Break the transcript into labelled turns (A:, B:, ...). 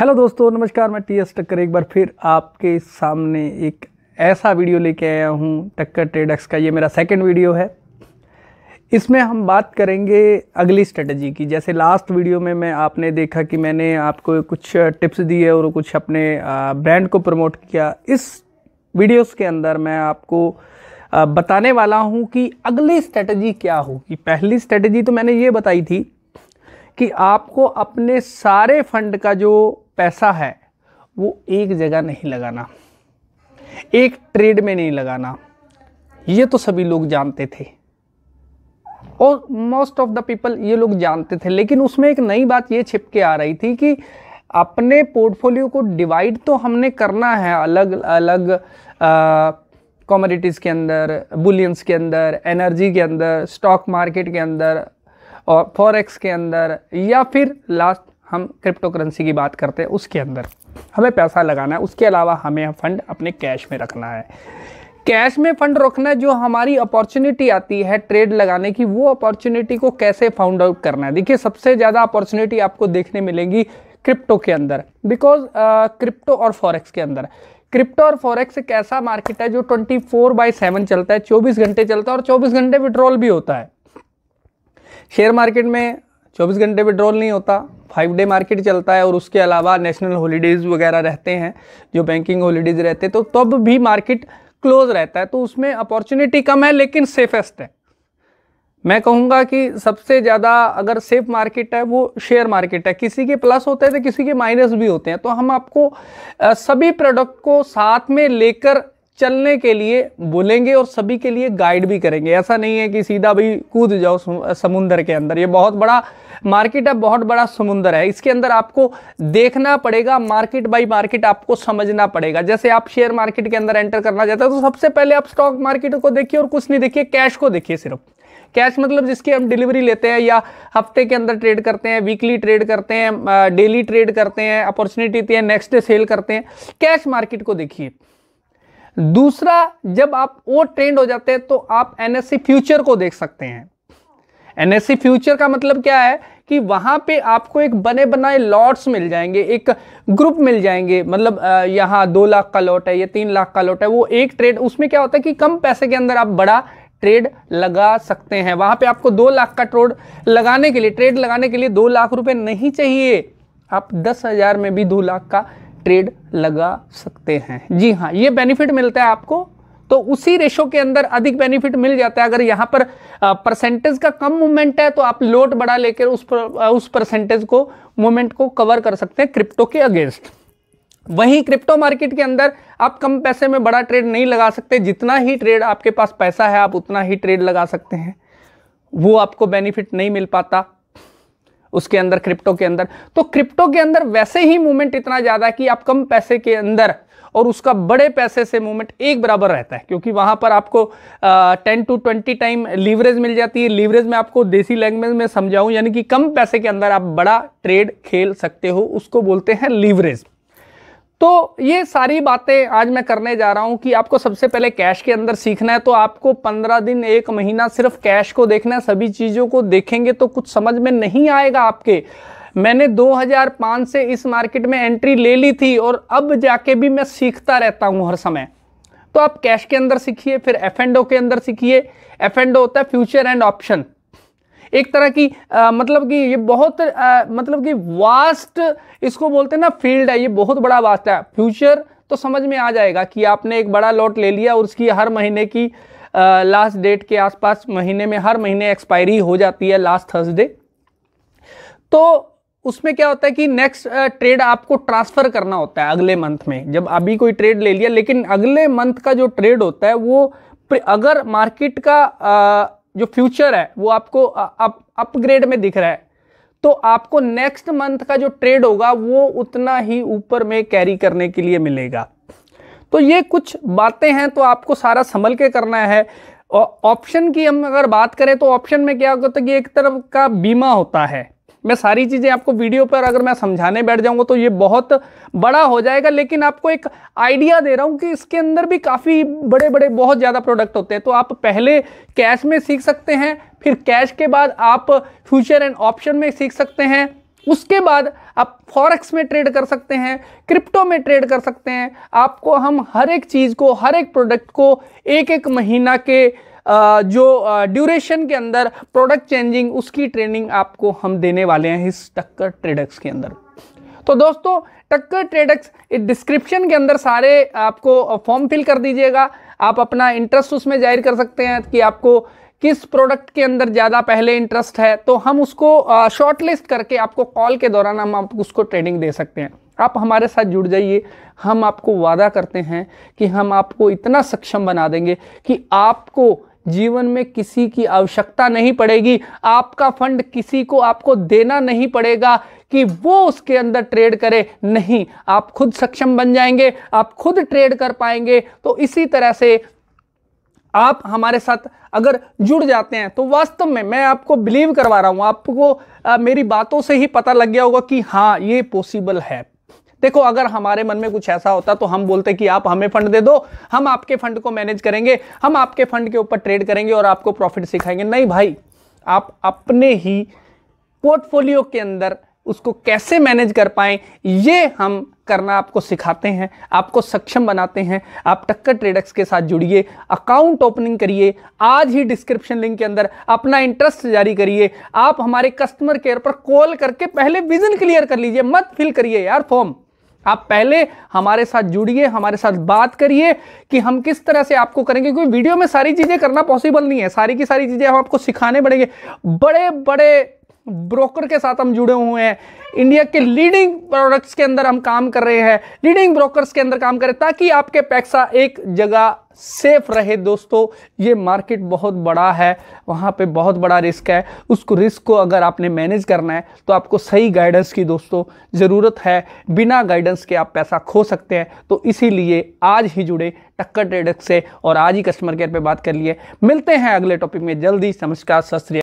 A: hello दोस्तों नमस्कार मैं टी एस टक्कर एक बार फिर आपके सामने एक ऐसा वीडियो लेके आया हूँ टक्कर ट्रेडक्स का ये मेरा सेकंड वीडियो है इसमें हम बात करेंगे अगली स्ट्रेटजी की जैसे लास्ट वीडियो में मैं आपने देखा कि मैंने आपको कुछ टिप्स दिए और कुछ अपने ब्रांड को प्रमोट किया इस वीडियोस के अंदर मैं आपको बताने वाला हूँ कि अगली स्ट्रेटजी क्या होगी पहली स्ट्रेटजी तो मैंने ये बताई थी कि आपको अपने सारे फंड का जो पैसा है वो एक जगह नहीं लगाना एक ट्रेड में नहीं लगाना ये तो सभी लोग जानते थे और मोस्ट ऑफ द पीपल ये लोग जानते थे लेकिन उसमें एक नई बात ये छिप के आ रही थी कि अपने पोर्टफोलियो को डिवाइड तो हमने करना है अलग अलग कॉमोडिटीज़ के अंदर बुलियंस के अंदर एनर्जी के अंदर स्टॉक मार्केट के अंदर और फॉरेक्स के अंदर या फिर लास्ट हम क्रिप्टो करेंसी की बात करते हैं उसके अंदर हमें पैसा लगाना है उसके अलावा हमें फ़ंड अपने कैश में रखना है कैश में फ़ंड रखना जो हमारी अपॉर्चुनिटी आती है ट्रेड लगाने की वो अपॉर्चुनिटी को कैसे फाउंड आउट करना है देखिए सबसे ज़्यादा अपॉर्चुनिटी आपको देखने मिलेगी क्रिप्टो के अंदर बिकॉज क्रिप्टो और फॉरेक्स के अंदर क्रिप्टो और फॉरेक्स एक ऐसा मार्केट है जो 24 फोर बाई सेवन चलता है 24 घंटे चलता है और 24 घंटे विड्रॉल भी होता है शेयर मार्केट में 24 घंटे विड्रॉल नहीं होता फाइव डे मार्केट चलता है और उसके अलावा नेशनल हॉलीडेज़ वगैरह रहते हैं जो बैंकिंग हॉलीडेज़ रहते हैं तो तब भी मार्केट क्लोज रहता है तो उसमें अपॉर्चुनिटी कम है लेकिन सेफेस्ट है मैं कहूँगा कि सबसे ज़्यादा अगर सेफ मार्केट है वो शेयर मार्केट है किसी के प्लस होते हैं तो किसी के माइनस भी होते हैं तो हम आपको सभी प्रोडक्ट को साथ में लेकर चलने के लिए बोलेंगे और सभी के लिए गाइड भी करेंगे ऐसा नहीं है कि सीधा भाई कूद जाओ समुंदर के अंदर ये बहुत बड़ा मार्केट है बहुत बड़ा समुंदर है इसके अंदर आपको देखना पड़ेगा मार्केट बाय मार्केट आपको समझना पड़ेगा जैसे आप शेयर मार्केट के अंदर एंटर करना चाहते हो तो सबसे पहले आप स्टॉक मार्केट को देखिए और कुछ नहीं देखिए कैश को देखिए सिर्फ कैश मतलब जिसकी हम डिलीवरी लेते हैं या हफ्ते के अंदर ट्रेड करते हैं वीकली ट्रेड करते हैं डेली ट्रेड करते हैं अपॉर्चुनिटी है नेक्स्ट डे सेल करते हैं कैश मार्केट को देखिए दूसरा जब आप वो ट्रेंड हो जाते हैं तो आप सी फ्यूचर को देख सकते हैं एनएससी फ्यूचर का मतलब क्या है कि वहाँ पे आपको एक बने बनाए लॉट्स मिल जाएंगे एक ग्रुप मिल जाएंगे मतलब यहाँ दो लाख का लॉट है या तीन लाख का लॉट है वो एक ट्रेड उसमें क्या होता है कि कम पैसे के अंदर आप बड़ा ट्रेड लगा सकते हैं वहाँ पे आपको दो लाख का ट्रोड लगाने के लिए ट्रेड लगाने के लिए दो लाख रुपए नहीं चाहिए आप दस हज़ार में भी दो लाख का ट्रेड लगा सकते हैं जी हाँ ये बेनिफिट मिलता है आपको तो उसी रेशो के अंदर अधिक बेनिफिट मिल जाता है अगर यहां पर परसेंटेज का कम मूवमेंट है तो आप लोट बड़ा लेकर उस पर, उस परसेंटेज को मूवमेंट को कवर कर सकते हैं क्रिप्टो के अगेंस्ट वहीं क्रिप्टो मार्केट के अंदर आप कम पैसे में बड़ा ट्रेड नहीं लगा सकते जितना ही ट्रेड आपके पास पैसा है आप उतना ही ट्रेड लगा सकते हैं वो आपको बेनिफिट नहीं मिल पाता उसके अंदर क्रिप्टो के अंदर तो क्रिप्टो के अंदर वैसे ही मूवमेंट इतना ज़्यादा है कि आप कम पैसे के अंदर और उसका बड़े पैसे से मूवमेंट एक बराबर रहता है क्योंकि वहाँ पर आपको ten to twenty time leverage मिल जाती है लीवरेज में आपको देसी लैंग्वेज में समझाऊँ यानी कि कम पैसे के अंदर आप बड़ा ट्रेड खेल सकते हो उसको बोलते हैं लीवरेज तो ये सारी बातें आज मैं करने जा रहा हूँ कि आपको सबसे पहले कैश के अंदर सीखना है तो आपको पंद्रह दिन एक महीना सिर्फ कैश को देखना है सभी चीज़ों को देखेंगे तो कुछ समझ में नहीं आएगा आपके मैंने 2005 से इस मार्केट में एंट्री ले ली थी और अब जाके भी मैं सीखता रहता हूँ हर समय तो आप कैश के अंदर सीखिए फिर एफ के अंदर सीखिए एफ होता है फ्यूचर एंड ऑप्शन एक तरह की आ, मतलब कि ये बहुत आ, मतलब कि वास्ट इसको बोलते हैं ना फील्ड है ये बहुत बड़ा वास्ट है फ्यूचर तो समझ में आ जाएगा कि आपने एक बड़ा लॉट ले लिया और उसकी हर महीने की लास्ट डेट के आसपास महीने में हर महीने एक्सपायरी हो जाती है लास्ट थर्सडे तो उसमें क्या होता है कि नेक्स्ट ट्रेड आपको ट्रांसफ़र करना होता है अगले मंथ में जब अभी कोई ट्रेड ले लिया लेकिन अगले मंथ का जो ट्रेड होता है वो अगर मार्केट का जो फ्यूचर है वो आपको अपग्रेड में दिख रहा है तो आपको नेक्स्ट मंथ का जो ट्रेड होगा वो उतना ही ऊपर में कैरी करने के लिए मिलेगा तो ये कुछ बातें हैं तो आपको सारा संभल के करना है ऑप्शन की हम अगर बात करें तो ऑप्शन में क्या होता है कि एक तरफ का बीमा होता है मैं सारी चीज़ें आपको वीडियो पर अगर मैं समझाने बैठ जाऊँगा तो ये बहुत बड़ा हो जाएगा लेकिन आपको एक आइडिया दे रहा हूँ कि इसके अंदर भी काफ़ी बड़े बड़े बहुत ज़्यादा प्रोडक्ट होते हैं तो आप पहले कैश में सीख सकते हैं फिर कैश के बाद आप फ्यूचर एंड ऑप्शन में सीख सकते हैं उसके बाद आप फॉरेक्स में ट्रेड कर सकते हैं क्रिप्टो में ट्रेड कर सकते हैं आपको हम हर एक चीज़ को हर एक प्रोडक्ट को एक एक महीना के जो ड्यूरेशन के अंदर प्रोडक्ट चेंजिंग उसकी ट्रेनिंग आपको हम देने वाले हैं इस टक्कर ट्रेडक्स के अंदर तो दोस्तों टक्कर ट्रेडक्स डिस्क्रिप्शन के अंदर सारे आपको फॉर्म फिल कर दीजिएगा आप अपना इंटरेस्ट उसमें जाहिर कर सकते हैं कि आपको किस प्रोडक्ट के अंदर ज़्यादा पहले इंटरेस्ट है तो हम उसको शॉर्टलिस्ट करके आपको कॉल के दौरान हम आप उसको ट्रेनिंग दे सकते हैं आप हमारे साथ जुड़ जाइए हम आपको वादा करते हैं कि हम आपको इतना सक्षम बना देंगे कि आपको जीवन में किसी की आवश्यकता नहीं पड़ेगी आपका फंड किसी को आपको देना नहीं पड़ेगा कि वो उसके अंदर ट्रेड करे नहीं आप खुद सक्षम बन जाएंगे आप खुद ट्रेड कर पाएंगे तो इसी तरह से आप हमारे साथ अगर जुड़ जाते हैं तो वास्तव में मैं आपको बिलीव करवा रहा हूँ आपको आ, मेरी बातों से ही पता लग गया होगा कि हाँ ये पॉसिबल है देखो अगर हमारे मन में कुछ ऐसा होता तो हम बोलते कि आप हमें फंड दे दो हम आपके फंड को मैनेज करेंगे हम आपके फंड के ऊपर ट्रेड करेंगे और आपको प्रॉफिट सिखाएंगे नहीं भाई आप अपने ही पोर्टफोलियो के अंदर उसको कैसे मैनेज कर पाए ये हम करना आपको सिखाते हैं आपको सक्षम बनाते हैं आप टक्कर ट्रेडक्स के साथ जुड़िए अकाउंट ओपनिंग करिए आज ही डिस्क्रिप्शन लिंक के अंदर अपना इंटरेस्ट जारी करिए आप हमारे कस्टमर केयर पर कॉल करके पहले विजन क्लियर कर लीजिए मत फिल करिए यार फॉर्म आप पहले हमारे साथ जुड़िए हमारे साथ बात करिए कि हम किस तरह से आपको करेंगे क्योंकि वीडियो में सारी चीज़ें करना पॉसिबल नहीं है सारी की सारी चीज़ें हम आपको सिखाने पड़ेंगे बड़े बड़े ब्रोकर के साथ हम जुड़े हुए हैं इंडिया के लीडिंग प्रोडक्ट्स के अंदर हम काम कर रहे हैं लीडिंग ब्रोकर्स के अंदर काम करें ताकि आपके पैसा एक जगह सेफ रहे दोस्तों ये मार्केट बहुत बड़ा है वहाँ पे बहुत बड़ा रिस्क है उसको रिस्क को अगर आपने मैनेज करना है तो आपको सही गाइडेंस की दोस्तों ज़रूरत है बिना गाइडेंस के आप पैसा खो सकते हैं तो इसीलिए आज ही जुड़े टक्कर ट्रेडक से और आज ही कस्टमर केयर पे बात कर लिए मिलते हैं अगले टॉपिक में जल्दी नमस्कार सत